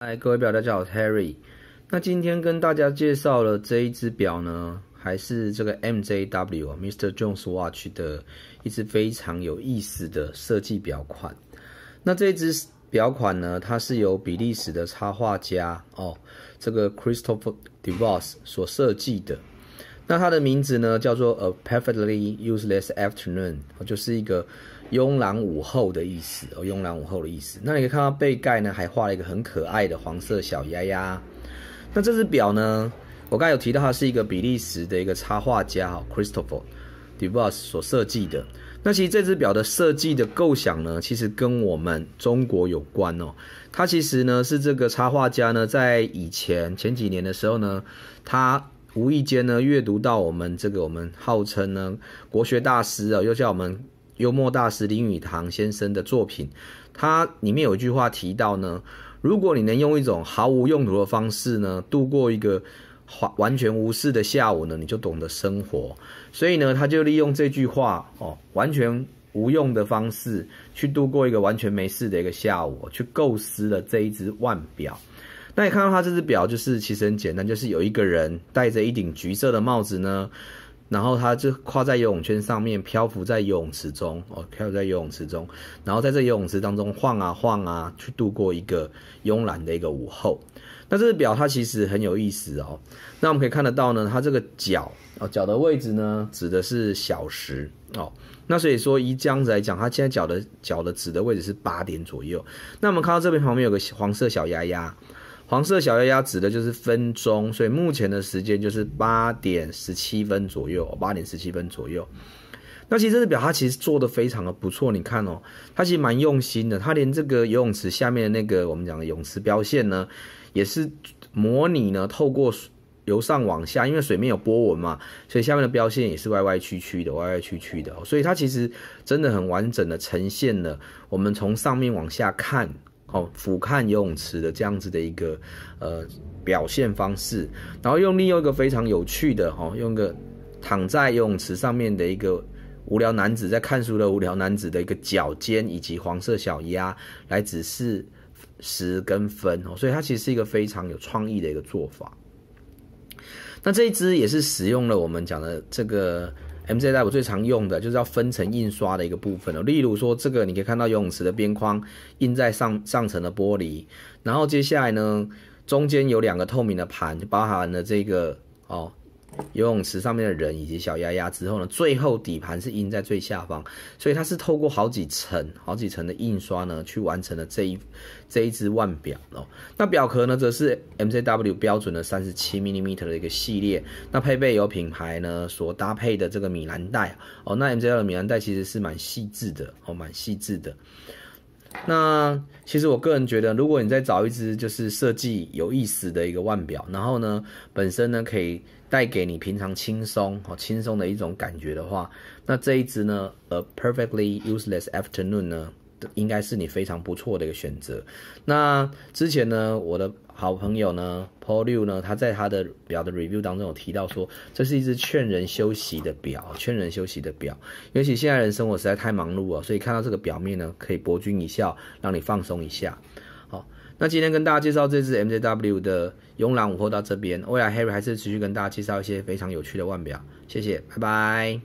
嗨，各位表大家好，Terry。那今天跟大家介绍了这一只表呢，还是这个 M J W m r Jones Watch 的一只非常有意思的设计表款。那这一只表款呢，它是由比利时的插画家哦，这个 Christopher Devos 所设计的。那它的名字呢，叫做 "A Perfectly Useless Afternoon"，就是一个慵懒午后的意思哦，慵懒午后的意思。那你可以看到背盖呢，还画了一个很可爱的黄色小鸭鸭。那这只表呢，我刚才有提到，它是一个比利时的一个插画家哈，Christopher d e b o s 所设计的。那其实这只表的设计的构想呢，其实跟我们中国有关哦。它其实呢，是这个插画家呢，在以前前几年的时候呢，他。无意间呢，阅读到我们这个我们号称呢国学大师啊，又叫我们幽默大师林语堂先生的作品，他里面有一句话提到呢，如果你能用一种毫无用途的方式呢，度过一个完完全无事的下午呢，你就懂得生活。所以呢，他就利用这句话哦，完全无用的方式去度过一个完全没事的一个下午，去构思了这一只腕表。那你看到它这只表，就是其实很简单，就是有一个人戴着一顶橘色的帽子呢，然后他就跨在游泳圈上面，漂浮在游泳池中哦，漂浮在游泳池中，然后在这游泳池当中晃啊晃啊，去度过一个慵懒的一个午后。那这只表它其实很有意思哦。那我们可以看得到呢，它这个脚哦，脚的位置呢，指的是小时哦。那所以说，以这样子来讲，它现在脚的脚的指的位置是八点左右。那我们看到这边旁边有个黄色小鸭鸭。黄色小鸭鸭指的就是分钟，所以目前的时间就是八点十七分左右。八点十七分左右。那其实这只表它其实做的非常的不错，你看哦，它其实蛮用心的。它连这个游泳池下面的那个我们讲的泳池标线呢，也是模拟呢透过由上往下，因为水面有波纹嘛，所以下面的标线也是歪歪曲曲的，歪歪曲曲的。所以它其实真的很完整的呈现了我们从上面往下看。哦，俯瞰游泳池的这样子的一个呃表现方式，然后用另一个非常有趣的哈，用一个躺在游泳池上面的一个无聊男子在看书的无聊男子的一个脚尖以及黄色小鸭来指示时跟分哦，所以它其实是一个非常有创意的一个做法。那这一支也是使用了我们讲的这个。M C 在我最常用的，就是要分层印刷的一个部分了。例如说，这个你可以看到游泳池的边框印在上上层的玻璃，然后接下来呢，中间有两个透明的盘，就包含了这个哦。游泳池上面的人以及小丫丫之后呢？最后底盘是印在最下方，所以它是透过好几层、好几层的印刷呢，去完成了这一这一只腕表哦。那表壳呢，则是 M c W 标准的三十七 m i i m e t e r 的一个系列。那配备有品牌呢所搭配的这个米兰带哦。那 M c W 的米兰带其实是蛮细致的哦，蛮细致的。那其实我个人觉得，如果你在找一只就是设计有意思的一个腕表，然后呢，本身呢可以带给你平常轻松、好轻松的一种感觉的话，那这一只呢，A perfectly useless afternoon 呢？应该是你非常不错的一个选择。那之前呢，我的好朋友呢，Paul Liu 呢，他在他的表的 review 当中有提到说，这是一只劝人休息的表，劝人休息的表。尤其现在人生活实在太忙碌了，所以看到这个表面呢，可以博君一笑，让你放松一下。好，那今天跟大家介绍这只 M J W 的慵懒午后到这边，欧亚 Harry 还是持续跟大家介绍一些非常有趣的腕表。谢谢，拜拜。